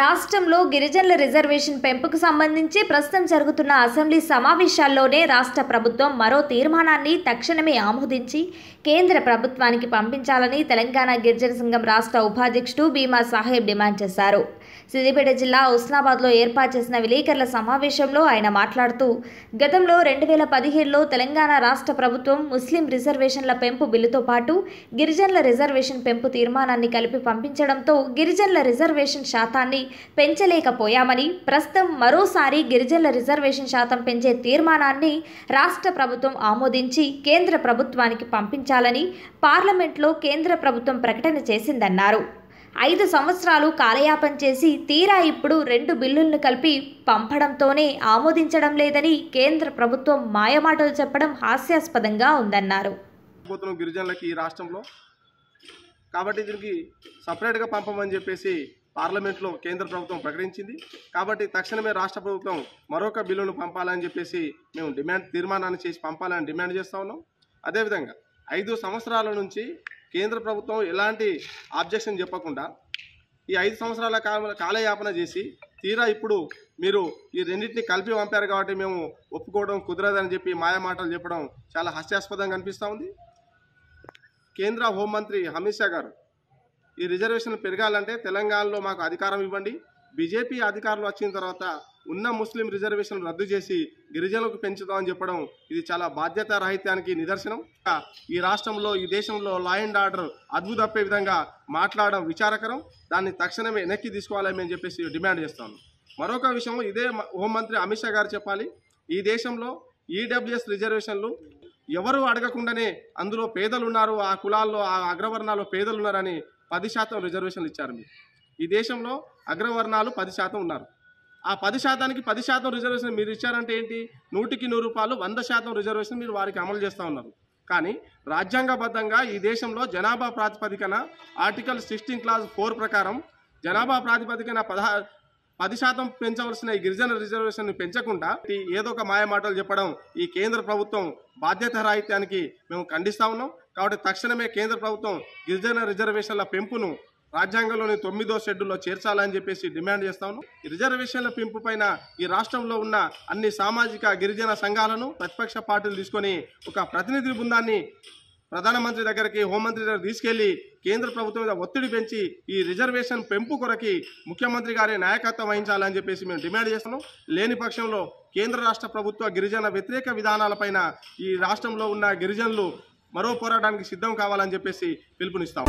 రాష్ట్రంలో గిరిజనుల రిజర్వేషన్ పెంపుకు సంబంధించి ప్రస్తుతం జరుగుతున్న అసెంబ్లీ సమావేశాల్లోనే రాష్ట్ర ప్రభుత్వం మరో తీర్మానాన్ని తక్షణమే ఆమోదించి కేంద్ర ప్రభుత్వానికి పంపించాలని తెలంగాణ గిరిజన సంఘం రాష్ట్ర ఉపాధ్యక్షుడు భీమా సాహెబ్ డిమాండ్ చేశారు సిద్దిపేట జిల్లా ఉస్నాబాద్లో ఏర్పాటు చేసిన విలేకరుల సమావేశంలో ఆయన మాట్లాడుతూ గతంలో రెండు వేల పదిహేడులో తెలంగాణ రాష్ట్ర ప్రభుత్వం ముస్లిం రిజర్వేషన్ల పెంపు బిల్లుతో పాటు గిరిజనుల రిజర్వేషన్ పెంపు తీర్మానాన్ని కలిపి పంపించడంతో గిరిజనుల రిజర్వేషన్ శాతాన్ని పెంచలేకపోయామని ప్రస్తుతం మరోసారి గిరిజనుల రిజర్వేషన్ శాతం పెంచే తీర్మానాన్ని రాష్ట్ర ప్రభుత్వం ఆమోదించి కేంద్ర ప్రభుత్వానికి పంపించాలని పార్లమెంట్లో కేంద్ర ప్రభుత్వం ప్రకటన చేసిందన్నారు ఐదు సంవత్సరాలు కాలయాపం చేసి తీరా ఇప్పుడు రెండు బిల్లులను కలిపి పంపడంతోనే ఆమోదించడం లేదని కేంద్ర ప్రభుత్వం మాయమాటలు చెప్పడం హాస్యాస్పదంగా ఉందన్నారు గిరిజనులకి ఈ రాష్ట్రంలో కాబట్టి దీనికి సపరేట్గా పంపమని చెప్పేసి పార్లమెంట్లో కేంద్ర ప్రభుత్వం ప్రకటించింది కాబట్టి తక్షణమే రాష్ట్ర ప్రభుత్వం మరొక బిల్లును పంపాలని చెప్పేసి మేము డిమాండ్ తీర్మానాన్ని చేసి పంపాలని డిమాండ్ చేస్తూ ఉన్నాం అదేవిధంగా ఐదు సంవత్సరాల నుంచి కేంద్ర ప్రభుత్వం ఎలాంటి ఆబ్జెక్షన్ చెప్పకుండా ఈ ఐదు సంవత్సరాల కాల కాలయాపన చేసి తీరా ఇప్పుడు మీరు ఈ రెండింటిని కలిపి పంపారు కాబట్టి మేము ఒప్పుకోవడం కుదరదని చెప్పి మాయమాటలు చెప్పడం చాలా హాస్యాస్పదంగా అనిపిస్తూ ఉంది కేంద్ర హోంమంత్రి అమిత్ షా గారు ఈ రిజర్వేషన్లు పెరగాలంటే తెలంగాణలో మాకు అధికారం ఇవ్వండి బీజేపీ అధికారంలో వచ్చిన తర్వాత ఉన్న ముస్లిం రిజర్వేషన్ రద్దు చేసి గిరిజనులకు పెంచుతామని చెప్పడం ఇది చాలా బాధ్యత రాహిత్యానికి నిదర్శనం ఈ రాష్ట్రంలో ఈ దేశంలో లా అండ్ ఆర్డర్ అద్భుత విధంగా మాట్లాడడం విచారకరం దాన్ని తక్షణమే వెనక్కి తీసుకోవాలని చెప్పేసి డిమాండ్ చేస్తాను మరొక విషయం ఇదే హోంమంత్రి అమిత్ షా గారు చెప్పాలి ఈ దేశంలో ఈడబ్ల్యూఎస్ e రిజర్వేషన్లు ఎవరు అడగకుండానే అందులో పేదలు ఉన్నారు ఆ కులాల్లో ఆ అగ్రవర్ణాల్లో పేదలు ఉన్నారని పది శాతం రిజర్వేషన్లు ఇచ్చారు మీరు ఈ దేశంలో అగ్రవర్ణాలు పది శాతం ఉన్నారు ఆ పది శాతానికి పది శాతం రిజర్వేషన్ మీరు ఇచ్చారంటే ఏంటి నూటికి నూరు రూపాయలు వంద శాతం రిజర్వేషన్ మీరు వారికి అమలు చేస్తూ ఉన్నారు కానీ రాజ్యాంగబద్ధంగా ఈ దేశంలో జనాభా ప్రాతిపదికన ఆర్టికల్ సిక్స్టీన్ క్లాస్ ఫోర్ ప్రకారం జనాభా ప్రాతిపదికన పదహా పది శాతం పెంచవలసిన ఈ గిరిజన రిజర్వేషన్ పెంచకుండా ఏదో ఒక మాయమాటలు చెప్పడం ఈ కేంద్ర ప్రభుత్వం బాధ్యత రాహిత్యానికి మేము ఖండిస్తా ఉన్నాం కాబట్టి తక్షణమే కేంద్ర ప్రభుత్వం గిరిజన రిజర్వేషన్ల పెంపును రాజ్యాంగంలోని తొమ్మిదో షెడ్యూల్లో చేర్చాలని చెప్పేసి డిమాండ్ చేస్తాను రిజర్వేషన్ల పెంపు పైన ఈ రాష్ట్రంలో ఉన్న అన్ని సామాజిక గిరిజన సంఘాలను ప్రతిపక్ష పార్టీలు తీసుకొని ఒక ప్రతినిధి బృందాన్ని ప్రధానమంత్రి దగ్గరికి హోంమంత్రి దగ్గర తీసుకెళ్లి కేంద్ర ప్రభుత్వం మీద ఒత్తిడి పెంచి ఈ రిజర్వేషన్ పెంపు కొరకి ముఖ్యమంత్రి గారి నాయకత్వం వహించాలని చెప్పేసి మేము డిమాండ్ చేస్తున్నాం లేని పక్షంలో కేంద్ర రాష్ట్ర ప్రభుత్వ గిరిజన వ్యతిరేక విధానాలపైన ఈ రాష్ట్రంలో ఉన్న గిరిజనులు మరో పోరాటానికి సిద్ధం కావాలని చెప్పేసి పిలుపునిస్తాం